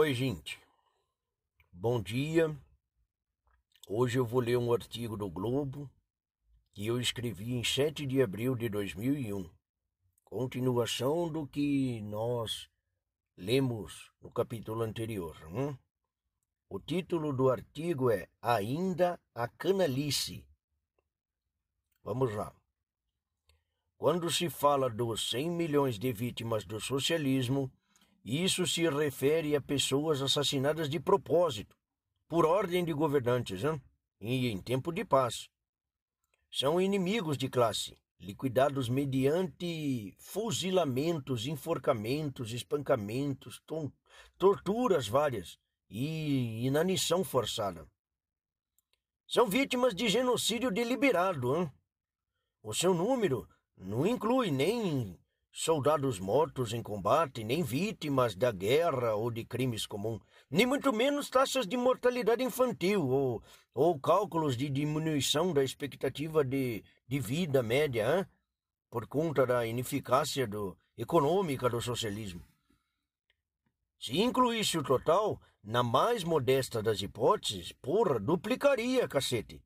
Oi, gente. Bom dia. Hoje eu vou ler um artigo do Globo que eu escrevi em 7 de abril de 2001. Continuação do que nós lemos no capítulo anterior. Hein? Hum? O título do artigo é Ainda a Canalice. Vamos lá. Quando se fala dos 100 milhões de vítimas do socialismo, isso se refere a pessoas assassinadas de propósito, por ordem de governantes, hein? e em tempo de paz. São inimigos de classe, liquidados mediante fuzilamentos, enforcamentos, espancamentos, torturas várias e inanição forçada. São vítimas de genocídio deliberado. Hein? O seu número não inclui nem soldados mortos em combate, nem vítimas da guerra ou de crimes comuns, nem muito menos taxas de mortalidade infantil ou, ou cálculos de diminuição da expectativa de, de vida média, hein? por conta da ineficácia do, econômica do socialismo. Se incluísse o total, na mais modesta das hipóteses, porra, duplicaria, cacete.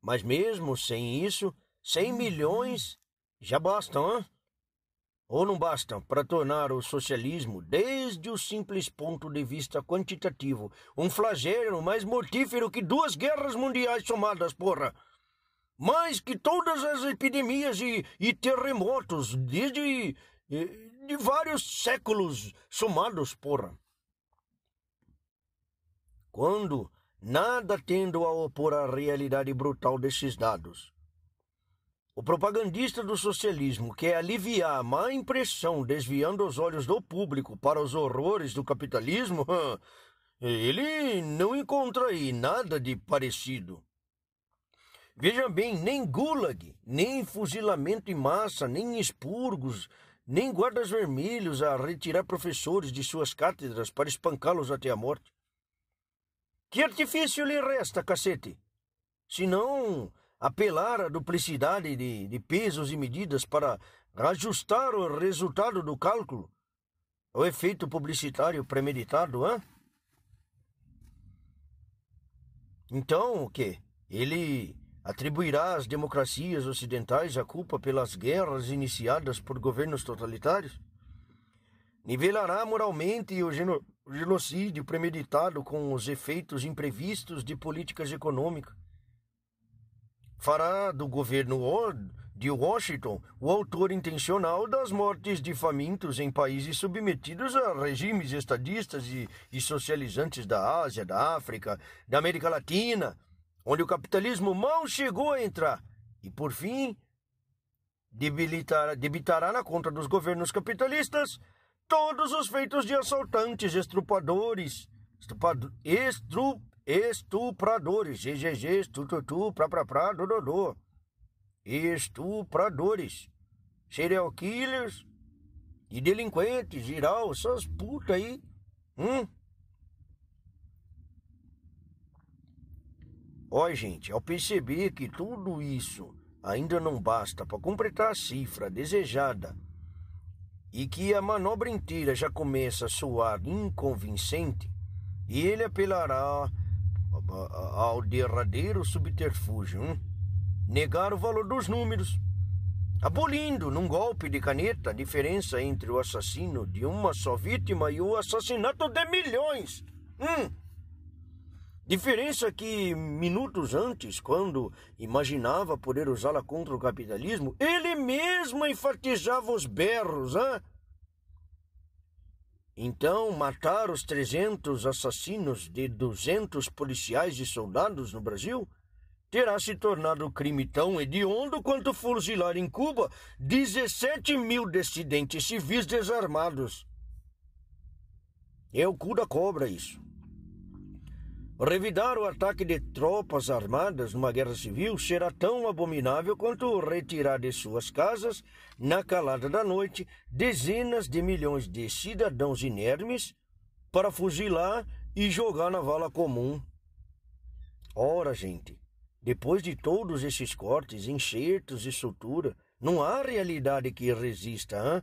Mas mesmo sem isso, 100 milhões já bastam, hein? ou não bastam para tornar o socialismo, desde o simples ponto de vista quantitativo, um flagelo mais mortífero que duas guerras mundiais somadas, porra? Mais que todas as epidemias e, e terremotos desde eh, de vários séculos somados, porra. Quando nada tendo a opor à realidade brutal desses dados, o propagandista do socialismo quer aliviar a má impressão desviando os olhos do público para os horrores do capitalismo? Ele não encontra aí nada de parecido. Veja bem, nem gulag, nem fuzilamento em massa, nem expurgos, nem guardas vermelhos a retirar professores de suas cátedras para espancá-los até a morte. Que artifício lhe resta, cacete? Senão apelar à duplicidade de, de pesos e medidas para ajustar o resultado do cálculo. O efeito publicitário premeditado, hã? Então, o que? Ele atribuirá às democracias ocidentais a culpa pelas guerras iniciadas por governos totalitários? Nivelará moralmente o genocídio premeditado com os efeitos imprevistos de políticas econômicas? fará do governo de Washington o autor intencional das mortes de famintos em países submetidos a regimes estadistas e, e socializantes da Ásia, da África, da América Latina, onde o capitalismo mal chegou a entrar. E, por fim, debilitará, debitará na conta dos governos capitalistas todos os feitos de assaltantes, estrupadores, estrupado, estrupadores estupradores, GGG, tututu, prapraprá, dododô. Estupradores, serial killers e delinquentes, geral, essas putas aí. Hum? Ó, gente, ao perceber que tudo isso ainda não basta para completar a cifra desejada e que a manobra inteira já começa a soar inconvincente, ele apelará ao derradeiro subterfúgio, hein? Hum? negar o valor dos números, abolindo num golpe de caneta a diferença entre o assassino de uma só vítima e o assassinato de milhões. Hum. Diferença que, minutos antes, quando imaginava poder usá-la contra o capitalismo, ele mesmo enfatizava os berros, hein? Então, matar os 300 assassinos de 200 policiais e soldados no Brasil terá se tornado um crime tão hediondo quanto fuzilar em Cuba 17 mil dissidentes civis desarmados. É o cu da cobra isso. Revidar o ataque de tropas armadas numa guerra civil será tão abominável quanto retirar de suas casas, na calada da noite, dezenas de milhões de cidadãos inermes para fuzilar e jogar na vala comum. Ora, gente, depois de todos esses cortes, enxertos e sutura, não há realidade que resista. Hein?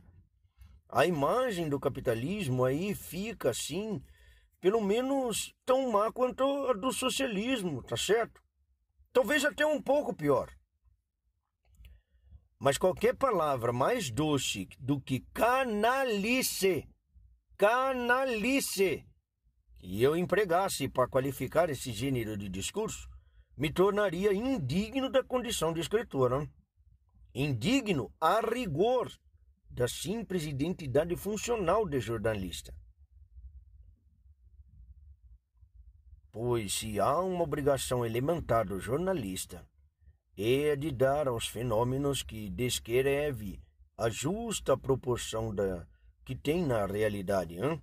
A imagem do capitalismo aí fica assim pelo menos tão má quanto a do socialismo, tá certo? Talvez até um pouco pior. Mas qualquer palavra mais doce do que canalice, canalice, e eu empregasse para qualificar esse gênero de discurso, me tornaria indigno da condição de escritor, né? indigno a rigor da simples identidade funcional de jornalista. pois se há uma obrigação elementar do jornalista, é a de dar aos fenômenos que descreve a justa proporção da que tem na realidade. Hein?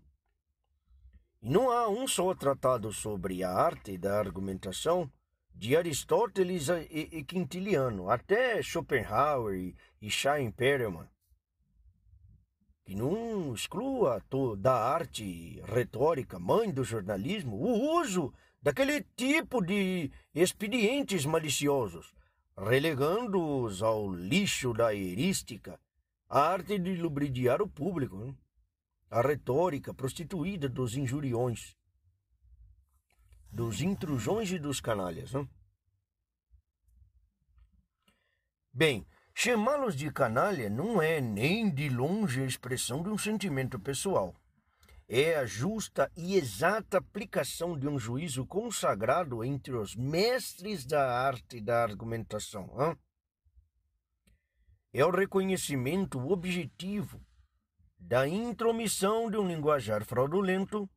E não há um só tratado sobre a arte da argumentação de Aristóteles e, Quintiliano, até Schopenhauer e, e Schein-Perelman que não exclua toda a arte retórica, mãe do jornalismo, o uso daquele tipo de expedientes maliciosos, relegando-os ao lixo da heurística, a arte de lubridiar o público, a retórica prostituída dos injuriões, dos intrusões e dos canalhas. Bem, Chamá-los de canalha não é nem de longe a expressão de um sentimento pessoal. É a justa e exata aplicação de um juízo consagrado entre os mestres da arte da argumentação. Hein? É o reconhecimento objetivo da intromissão de um linguajar fraudulento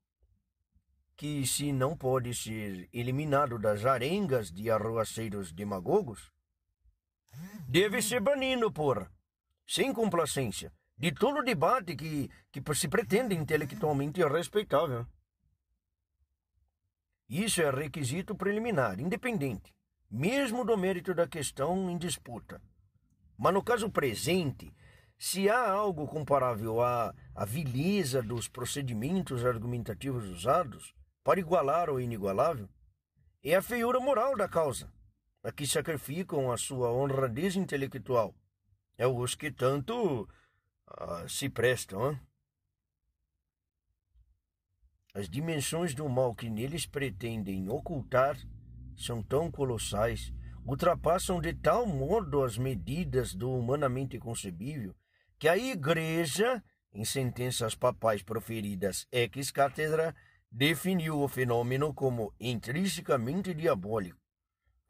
que, se não pode ser eliminado das arengas de arruaceiros demagogos, deve ser banido por, sem complacência, de todo debate que, que se pretende intelectualmente respeitável. Isso é requisito preliminar, independente, mesmo do mérito da questão em disputa. Mas no caso presente, se há algo comparável à, à vileza dos procedimentos argumentativos usados para igualar o inigualável, é a feiura moral da causa a que sacrificam a sua honradez intelectual, é os que tanto uh, se prestam. Hein? As dimensões do mal que neles pretendem ocultar são tão colossais, ultrapassam de tal modo as medidas do humanamente concebível, que a Igreja, em sentenças papais proferidas ex cátedra, definiu o fenômeno como intrinsecamente diabólico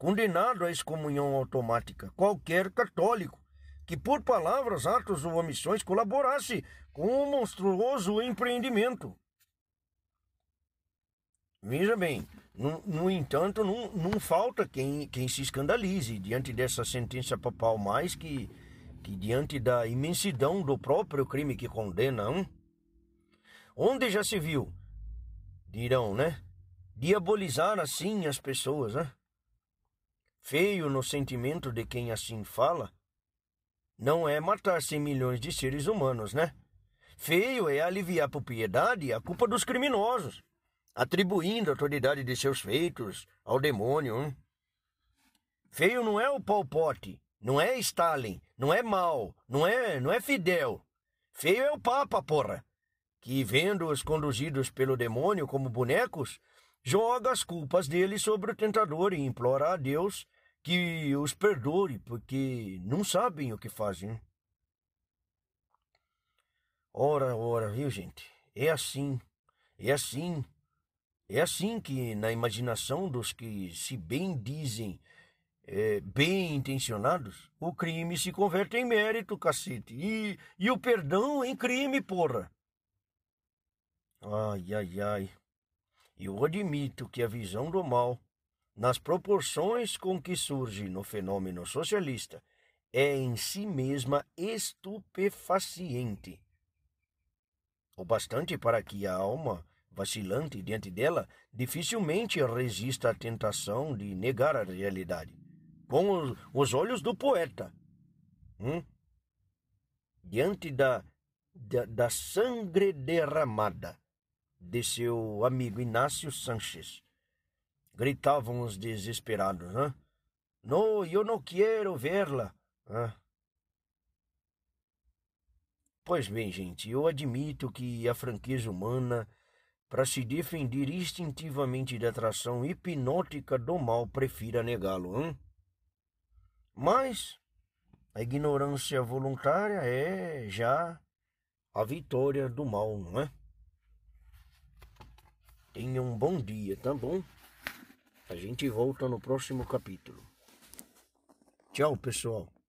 condenado à excomunhão automática. Qualquer católico que, por palavras, atos ou omissões, colaborasse com o um monstruoso empreendimento. Veja bem, no, no entanto, não, não, falta quem, quem se escandalize diante dessa sentença papal, mais que, que diante da imensidão do próprio crime que condenam. Onde já se viu, dirão, né? Diabolizar assim as pessoas, né? feio no sentimento de quem assim fala, não é matar 100 milhões de seres humanos, né? Feio é aliviar por piedade a culpa dos criminosos, atribuindo a autoridade de seus feitos ao demônio. Hein? Feio não é o Pol Pot, não é Stalin, não é Mao, não é, não é Fidel. Feio é o Papa, porra, que vendo-os conduzidos pelo demônio como bonecos, joga as culpas dele sobre o tentador e implora a Deus que os perdoe, porque não sabem o que fazem. Ora, ora, viu, gente? É assim, é assim, é assim que na imaginação dos que se bem dizem é, bem intencionados, o crime se converte em mérito, cacete, e, e o perdão em crime, porra. Ai, ai, ai. Eu admito que a visão do mal nas proporções com que surge no fenômeno socialista, é em si mesma estupefaciente. O bastante para que a alma, vacilante diante dela, dificilmente resista à tentação de negar a realidade, com os olhos do poeta. Hum? Diante da, da, da sangre derramada de seu amigo Inácio Sanches gritavam os desesperados. Né? Não, eu não quero verla. la Né? Pois bem, gente, eu admito que a franqueza humana, para se defender instintivamente da atração hipnótica do mal, prefira negá-lo. Mas a ignorância voluntária é já a vitória do mal, não é? Tenha um bom dia, tá bom? A gente volta no próximo capítulo. Tchau, pessoal.